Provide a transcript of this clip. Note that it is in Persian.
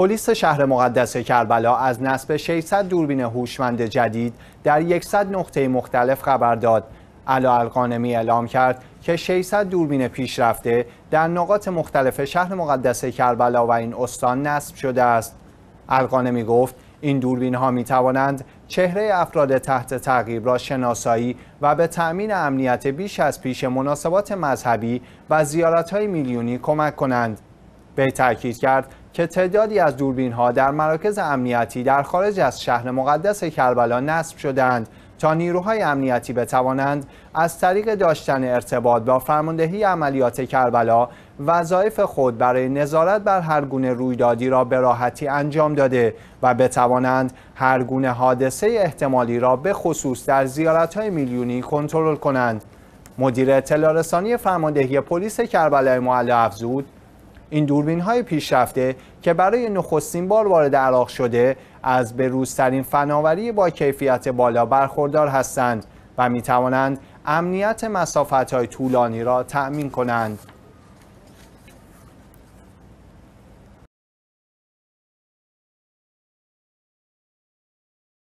پلیس شهر مقدس کربلا از نصب 600 دوربین هوشمند جدید در 100 نقطه مختلف خبر داد. علا القانمی اعلام کرد که 600 دوربین پیشرفته در نقاط مختلف شهر مقدس کربلا و این استان نصب شده است. القانمی گفت این دوربین ها می توانند چهره افراد تحت تعقیب را شناسایی و به تأمین امنیت بیش از پیش مناسبات مذهبی و زیارت های میلیونی کمک کنند. وی تاکید کرد که تعدادی از دوربین ها در مراکز امنیتی در خارج از شهر مقدس کربلا نصب شدند تا نیروهای امنیتی بتوانند از طریق داشتن ارتباط با فرماندهی عملیات کربلا وظایف خود برای نظارت بر هر گونه رویدادی را به راحتی انجام داده و بتوانند هر گونه حادثه احتمالی را به خصوص در های میلیونی کنترل کنند مدیر اطلاع فرماندهی پلیس کربلا معلی افزود این دوربین های پیشرفته که برای نخستین بار وارد عراق شده از بروزترین فناوری با کیفیت بالا برخوردار هستند و می توانند امنیت مسافت های طولانی را تأمین کنند.